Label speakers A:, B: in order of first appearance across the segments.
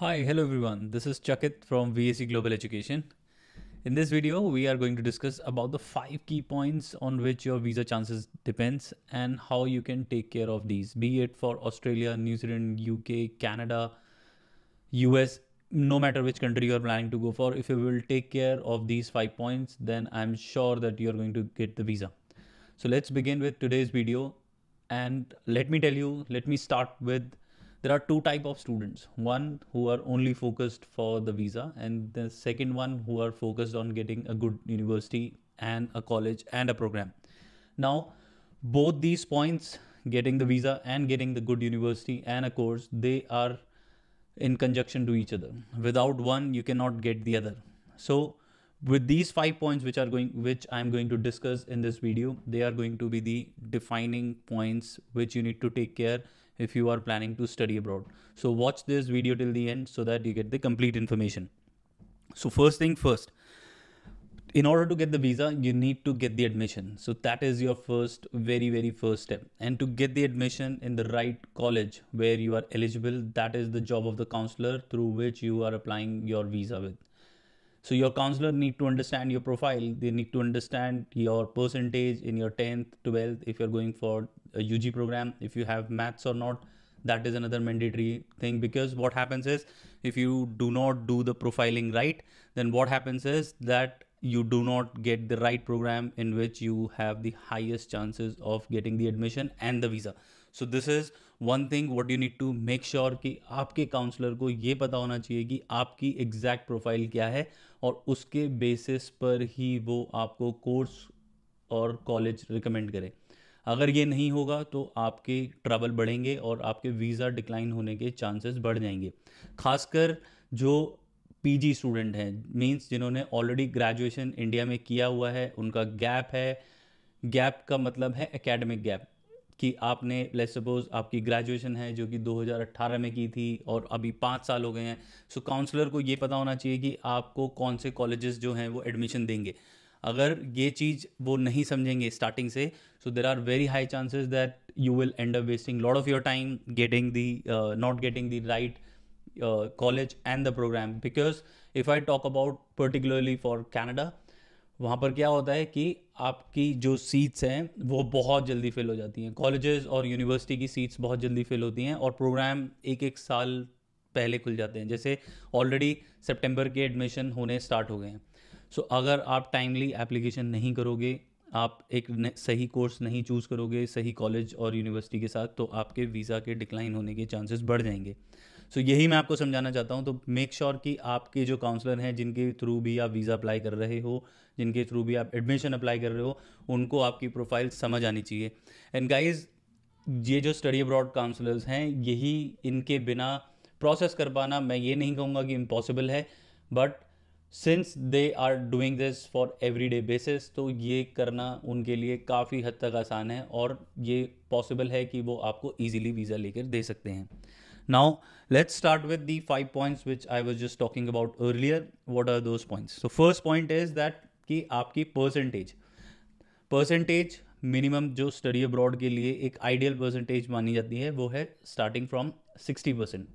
A: Hi, hello everyone. This is Chakit from VAC Global Education. In this video, we are going to discuss about the five key points on which your visa chances depends and how you can take care of these, be it for Australia, New Zealand, UK, Canada, US, no matter which country you're planning to go for. If you will take care of these five points, then I'm sure that you're going to get the visa. So let's begin with today's video. And let me tell you, let me start with there are two type of students one who are only focused for the visa and the second one who are focused on getting a good university and a college and a program now both these points getting the visa and getting the good university and a course they are in conjunction to each other without one you cannot get the other so with these five points which are going which i'm going to discuss in this video they are going to be the defining points which you need to take care if you are planning to study abroad. So watch this video till the end so that you get the complete information. So first thing first, in order to get the visa, you need to get the admission. So that is your first, very, very first step. And to get the admission in the right college where you are eligible, that is the job of the counselor through which you are applying your visa with. So your counselor need to understand your profile. They need to understand your percentage in your 10th, 12th, if you're going for a UG program, if you have maths or not, that is another mandatory thing because what happens is if you do not do the profiling right, then what happens is that you do not get the right program in which you have the highest chances of getting the admission and the visa. So this is one thing what you need to make sure कि आपके counsellor को ये पता होना चाहिए कि आपकी exact profile क्या है और उसके बेसिस पर ही वो आपको कोर्स और कॉलेज रिकमेंड करे अगर ये नहीं होगा तो आपके ट्रैवल बढ़ेंगे और आपके वीज़ा डिक्लाइन होने के चांसेस बढ़ जाएंगे खासकर जो पीजी स्टूडेंट हैं मीन्स जिन्होंने ऑलरेडी ग्रेजुएशन इंडिया में किया हुआ है उनका गैप है गैप का मतलब है एकेडमिक गैप कि आपने लेट सपोज आपकी ग्रेजुएशन है जो कि 2018 में की थी और अभी पाँच साल हो गए हैं सो काउंसलर को ये पता होना चाहिए कि आपको कौन से कॉलेजेस जो हैं वो एडमिशन देंगे अगर ये चीज़ वो नहीं समझेंगे स्टार्टिंग से so there are very high chances that you will end up wasting lot of your time getting the not getting the right college and the program because if I talk about particularly for Canada वहाँ पर क्या होता है कि आपकी जो seats हैं वो बहुत जल्दी फिल हो जाती हैं कॉलेजेस और यूनिवर्सिटी की सीट्स बहुत जल्दी फिल होती हैं और प्रोग्राम एक एक साल पहले खुल जाते हैं जैसे ऑलरेडी सितंबर के एडमिशन होने स्टार्ट हो गए हैं सो so, अगर आप टाइमली एप्लीकेशन नहीं करोगे आप एक सही कोर्स नहीं चूज़ करोगे सही कॉलेज और यूनिवर्सिटी के साथ तो आपके वीज़ा के डिक्लाइन होने के चांसेस बढ़ जाएंगे सो so, यही मैं आपको समझाना चाहता हूँ तो मेक श्योर sure कि आपके जो काउंसलर हैं जिनके थ्रू भी आप वीज़ा अप्लाई कर रहे हो जिनके थ्रू भी आप एडमिशन अप्लाई कर रहे हो उनको आपकी प्रोफाइल समझ आनी चाहिए एंड गाइज़ ये जो स्टडी अब्रॉड काउंसलर्स हैं यही इनके बिना प्रोसेस कर पाना मैं ये नहीं कहूँगा कि इम्पॉसिबल है but since they are doing this for every day basis तो ये करना उनके लिए काफ़ी हद तक आसान है और ये पॉसिबल है कि वो आपको ईजिली वीज़ा लेकर दे सकते हैं now let's start with the five points which I was just talking about earlier what are those points so first point is that कि आपकी परसेंटेज परसेंटेज मिनिमम जो स्टडी अब्रॉड के लिए एक आइडियल परसेंटेज मानी जाती है वो है स्टार्टिंग फ्रॉम सिक्सटी परसेंट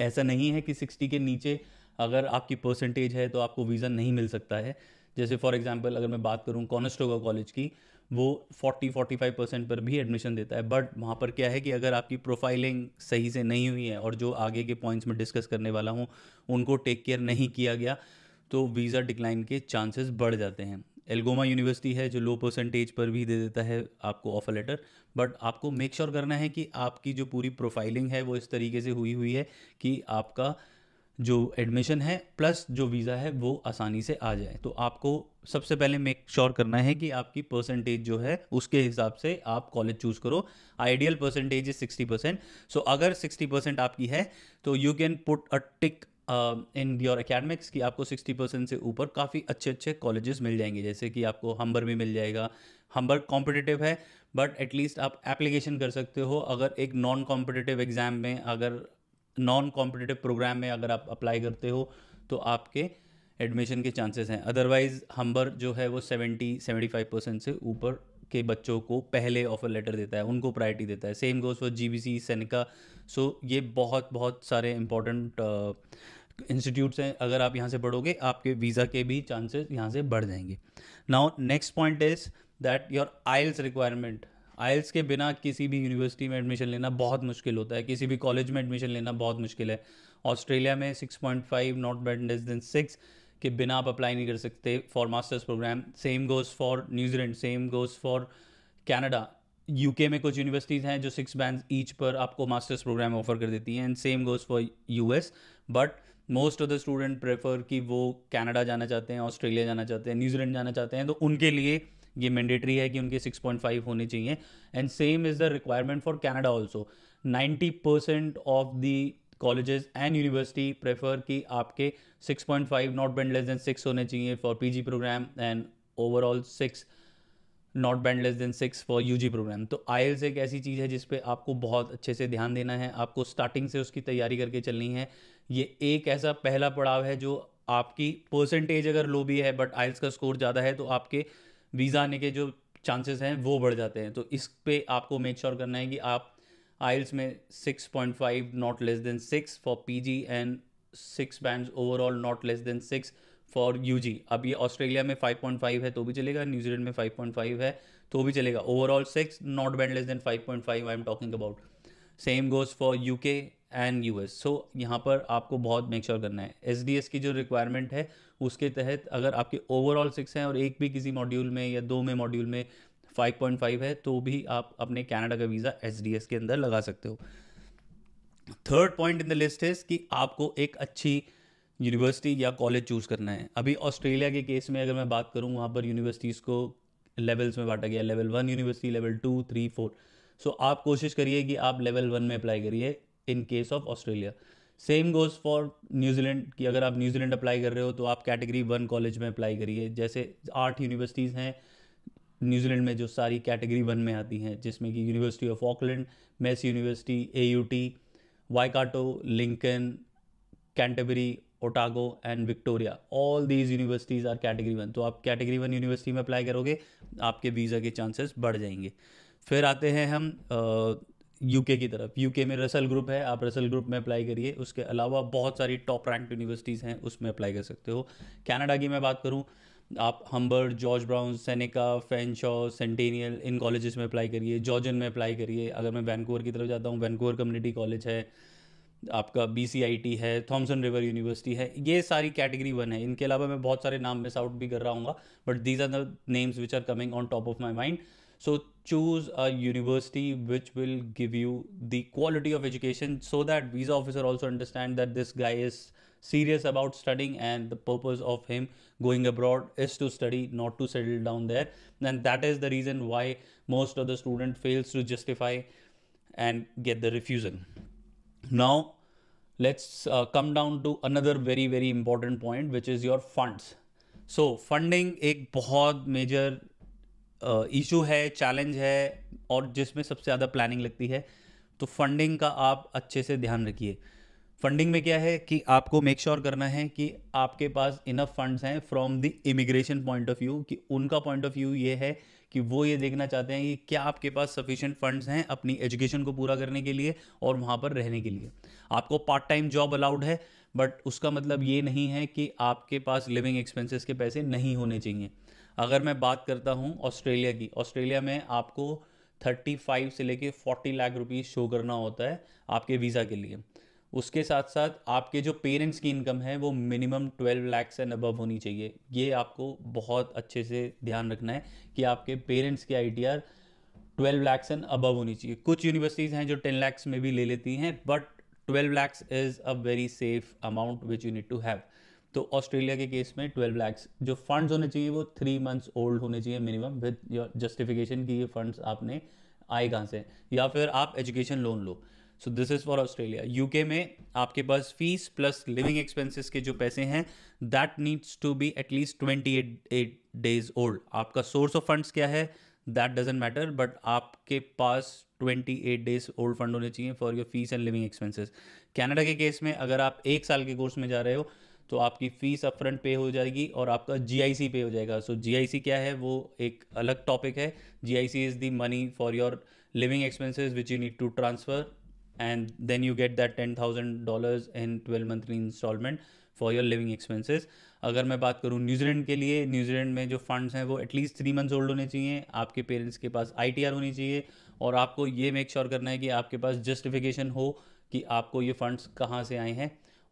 A: ऐसा नहीं है कि सिक्सटी के नीचे अगर आपकी परसेंटेज है तो आपको वीज़ा नहीं मिल सकता है जैसे फॉर एग्जांपल अगर मैं बात करूँ कॉनेस्टोगा कॉलेज की वो 40 45 परसेंट पर भी एडमिशन देता है बट वहाँ पर क्या है कि अगर आपकी प्रोफाइलिंग सही से नहीं हुई है और जो आगे के पॉइंट्स में डिस्कस करने वाला हूँ उनको टेक केयर नहीं किया गया तो वीज़ा डिक्लाइन के चांसेस बढ़ जाते हैं एलगोमा यूनिवर्सिटी है जो लो परसेंटेज पर भी दे देता है आपको ऑफर लेटर बट आपको मेक श्योर sure करना है कि आपकी जो पूरी प्रोफाइलिंग है वो इस तरीके से हुई हुई है कि आपका जो एडमिशन है प्लस जो वीज़ा है वो आसानी से आ जाए तो आपको सबसे पहले मेक श्योर sure करना है कि आपकी परसेंटेज जो है उसके हिसाब से आप कॉलेज चूज़ करो ideal percentage is sixty percent so अगर सिक्सटी परसेंट आपकी है तो you can put a tick in your academics कि आपको 60 परसेंट से ऊपर काफ़ी अच्छे अच्छे कॉलेजेस मिल जाएंगे जैसे कि आपको हम्बर भी मिल जाएगा हम्बर कॉम्पिटिटिव है बट एटलीस्ट आप एप्लीकेशन कर सकते हो अगर एक नॉन कॉम्पिटिटिव एग्ज़ाम में अगर नॉन कॉम्पिटिटिव प्रोग्राम में अगर आप अप्लाई करते हो तो आपके एडमिशन के चांसेस हैं अदरवाइज़ हम्बर जो है वो सेवेंटी सेवेंटी फाइव परसेंट से ऊपर के बच्चों को पहले ऑफर लेटर देता है उनको प्रायरिटी देता है same goes for G B C Seneca so ये बहुत बहुत सारे इंपॉर्टेंट इंस्टीट्यूट्स uh, हैं अगर आप यहाँ से पढ़ोगे आपके वीज़ा के भी चांसेस यहाँ से बढ़ जाएंगे now next point is that your IELTS requirement IELTS के बिना किसी भी यूनिवर्सिटी में एडमिशन लेना बहुत मुश्किल होता है किसी भी कॉलेज में एडमिशन लेना बहुत मुश्किल है ऑस्ट्रेलिया में 6.5 not bet less than six के बिना आप अप्लाई नहीं कर सकते for masters programme same goes for New Zealand same goes for Canada UK में कुछ यूनिवर्सिटीज़ हैं जो सिक्स बैंड ईच पर आपको मास्टर्स प्रोग्राम ऑफर कर देती हैं and same goes for you but most of the student prefer कि वो कैनेडा जाना चाहते हैं ऑस्ट्रेलिया जाना चाहते हैं न्यूजीलैंड जाना चाहते हैं तो उनके लिए ये मैंडेटरी है कि उनके 6.5 होने चाहिए and same is the requirement for Canada also 90 percent of the colleges and university prefer कि आपके 6.5 not band less than six होने चाहिए for P G program and overall six not band less than six for U G program तो IELTS एक ऐसी चीज़ है जिस आपको बहुत अच्छे से ध्यान देना है आपको स्टार्टिंग से उसकी तैयारी करके चलनी है ये एक ऐसा पहला पड़ाव है जो आपकी परसेंटेज अगर लो भी है बट आयल्स का स्कोर ज़्यादा है तो आपके वीज़ा आने के जो चांसेस हैं वो बढ़ जाते हैं तो इस पर आपको मेक श्योर करना है कि आप आइल्स में six point five not less than six for P G and six band overall not less than six for U G अब ये ऑस्ट्रेलिया में फाइव पॉइंट फाइव है तो भी चलेगा न्यूजीलैंड में फाइव पॉइंट फाइव है तो भी चलेगा overall six not band less than five point five I am talking about same goes for U K and U S so यहाँ पर आपको बहुत मेक श्योर sure करना है एस डी एस की जो रिक्वायरमेंट है उसके तहत अगर आपके ओवरऑल सिक्स हैं और एक भी किसी मॉड्यूल में या दो में मॉड्यूल में फाइव पॉइंट फाइव है तो भी आप अपने कैनेडा का वीज़ा एस डी एस के अंदर लगा सकते हो third point in the list है कि आपको एक अच्छी यूनिवर्सिटी या कॉलेज चूज़ करना है अभी ऑस्ट्रेलिया के केस में अगर मैं बात करूँ वहाँ पर यूनिवर्सिटीज़ को लेवल्स में बांटा गया level one university level two three four so आप कोशिश करिए कि आप लेवल वन में अप्लाई करिए in case of Australia same goes for New Zealand कि अगर आप न्यूजीलैंड अप्लाई कर रहे हो तो आप कैटेगरी वन कॉलेज में अप्लाई करिए जैसे आठ यूनिवर्सिटीज़ हैं न्यूजीलैंड में जो सारी कैटेगरी वन में आती हैं जिसमें कि university of Auckland Massey university A U T Waikato Lincoln Canterbury Otago and Victoria all these universities are category one तो आप कैटेगरी वन यूनिवर्सिटी में अप्लाई करोगे आपके वीज़ा के चांसेस बढ़ जाएंगे फिर आते हैं हम यूके की तरफ यूके में रसल ग्रुप है आप रसल ग्रुप में अप्लाई करिए उसके अलावा बहुत सारी टॉप रैंक यूनिवर्सिटीज़ हैं उसमें अप्लाई कर सकते हो कनाडा की मैं बात करूँ आप Humber George Brown Seneca Fanshawe Centennial इन कॉलेजेस में अप्लाई करिए जॉर्जन में अप्लाई करिए अगर मैं वैनकूवर की तरफ जाता हूँ वैनकूवर कम्युनिटी कॉलेज है आपका बी है थॉमसन रिवर यूनिवर्सिटी है ये सारी कैटेगरी वन है इनके अलावा मैं बहुत सारे नाम मिस आउट भी कर रहा हूँ but these are the names which are coming on top of my mind So choose a university which will give you the quality of education so that visa officer also understand that this guy is serious about studying and the purpose of him going abroad is to study not to settle down there and that is the reason why most of the student fails to justify and get the refusal now let's uh, come down to another very very important point which is your funds so funding a major issue है challenge है और जिसमें सबसे ज़्यादा planning लगती है तो funding का आप अच्छे से ध्यान रखिए फंडिंग में क्या है कि आपको मेक श्योर sure करना है कि आपके पास इनफ फंड्स हैं from the immigration point of view कि उनका पॉइंट ऑफ व्यू ये है कि वो ये देखना चाहते हैं कि क्या आपके पास सफिशेंट फंड्स हैं अपनी एजुकेशन को पूरा करने के लिए और वहाँ पर रहने के लिए आपको पार्ट टाइम जॉब अलाउड है बट उसका मतलब ये नहीं है कि आपके पास लिविंग एक्सपेंसेस के पैसे नहीं होने चाहिए अगर मैं बात करता हूँ ऑस्ट्रेलिया की ऑस्ट्रेलिया में आपको 35 से लेके 40 लाख रुपीज़ शो करना होता है आपके वीज़ा के लिए उसके साथ साथ आपके जो पेरेंट्स की इनकम है वो मिनिमम 12 लैक्स एंड अबव होनी चाहिए ये आपको बहुत अच्छे से ध्यान रखना है कि आपके पेरेंट्स की I T R twelve lakhs and above होनी चाहिए कुछ यूनिवर्सिटीज़ हैं जो टेन लैक्स में भी ले लेती हैं but twelve lakhs is a very safe amount which you need to have तो ऑस्ट्रेलिया के केस में ट्वेल्व लैक्स जो फंड्स होने चाहिए वो थ्री मंथ्स ओल्ड होने चाहिए मिनिमम विद योर जस्टिफिकेशन की ये फंड्स आपने आए कहाँ से या फिर आप एजुकेशन लोन लो so this is for Australia UK में आपके पास फीस प्लस लिविंग एक्सपेंसेस के जो पैसे हैं that needs to be at least twenty eight eight days old आपका सोर्स ऑफ फंड्स क्या है दैट डजेंट मैटर बट आपके पास twenty eight days old fund होने चाहिए for your fees and living expenses Canada के केस में अगर आप एक साल के कोर्स में जा रहे हो तो आपकी फ़ीस अपफ्रंट पे हो जाएगी और आपका जी पे हो जाएगा सो so, जीआईसी क्या है वो एक अलग टॉपिक है G is the money for your living expenses which you need to transfer and then you get that ten thousand dollar in twelve monthly instalment for your living expenses अगर मैं बात करूँ न्यूजीलैंड के लिए New Zealand में जो funds हैं वो एटलीस्ट थ्री मंथ्स ओल्ड होने चाहिए आपके पेरेंट्स के पास आई होनी चाहिए और आपको ये मेक श्योर sure करना है कि आपके पास जस्टिफिकेशन हो कि आपको ये फंड्स कहाँ से आए हैं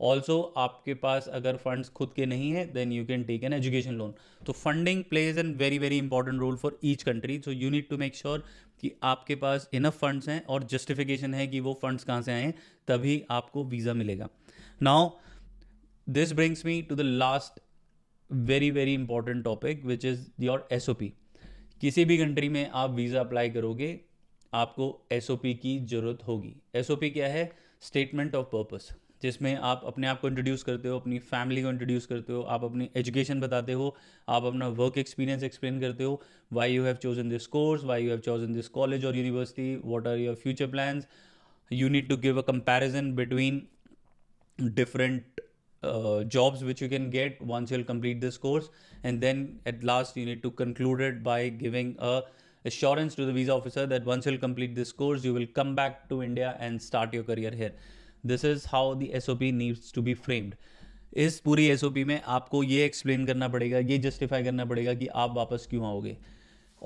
A: ऑल्सो आपके पास अगर फंड्स खुद के नहीं है then you can take an education loan तो funding plays an very very important role for each country so you need to make sure कि आपके पास इनफ फंड्स हैं और जस्टिफिकेशन है कि वो फंड्स कहाँ से आए हैं तभी आपको वीज़ा मिलेगा now this brings me to the last very very important topic which is your S किसी भी कंट्री में आप वीज़ा अप्लाई करोगे आपको एस की ज़रूरत होगी एस क्या है स्टेटमेंट ऑफ पर्पज जिसमें आप अपने आप को इंट्रोड्यूस करते हो अपनी फैमिली को इंट्रोड्यूस करते हो आप अपनी एजुकेशन बताते हो आप अपना वर्क एक्सपीरियंस एक्सप्लेन करते हो why you have chosen this course why you have chosen this college और university what are your future plans you need to give a comparison between different uh, jobs which you can get once you'll complete this course and then at last you need to conclude it by giving a assurance to the visa officer that once you'll complete this course you will come back to india and start your career here this is how the S O P needs to be framed इस पूरी S O P में आपको ये explain करना पड़ेगा ये justify करना पड़ेगा कि आप वापस क्यों आओगे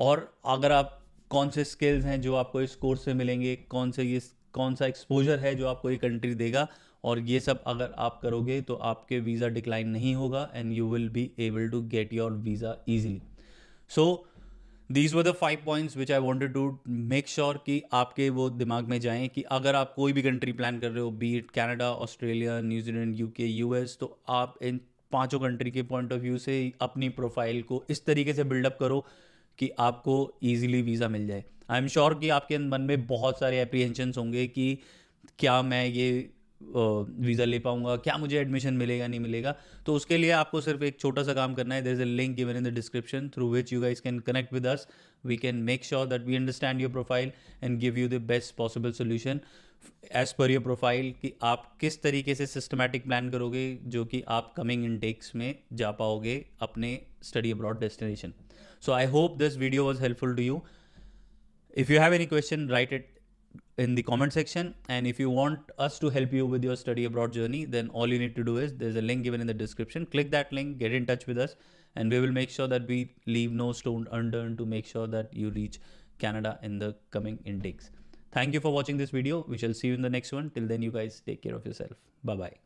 A: और अगर आप कौन से स्किल्स हैं जो आपको इस कोर्स से मिलेंगे कौन से ये कौन सा एक्सपोजर है जो आपको ये कंट्री देगा और ये सब अगर आप करोगे तो आपके वीज़ा डिक्लाइन नहीं होगा and you will be able to get your visa easily so these were the five points which I wanted to make sure कि आपके वो दिमाग में जाएं कि अगर आप कोई भी कंट्री प्लान कर रहे हो be it Canada Australia New Zealand U K U S तो आप इन पाँचों कंट्री के पॉइंट ऑफ व्यू से अपनी प्रोफाइल को इस तरीके से बिल्डअप करो कि आपको ईजिली वीज़ा मिल जाए आई एम श्योर कि आपके मन में बहुत सारे एप्रीहेंशंस होंगे कि क्या मैं ये वीज़ा ले पाऊँगा क्या मुझे एडमिशन मिलेगा नहीं मिलेगा तो उसके लिए आपको सिर्फ एक छोटा सा काम करना है there is a link given in the description through which you guys can connect with us we can make sure that we understand your profile and give you the best possible solution as per your profile कि आप किस तरीके से systematic plan करोगे जो कि आप coming intakes में जा पाओगे अपने study abroad destination so I hope this video was helpful to you if you have any question write it in the comment section. And if you want us to help you with your study abroad journey, then all you need to do is there's a link given in the description. Click that link, get in touch with us, and we will make sure that we leave no stone unturned to make sure that you reach Canada in the coming intakes. Thank you for watching this video. We shall see you in the next one. Till then, you guys take care of yourself. Bye bye.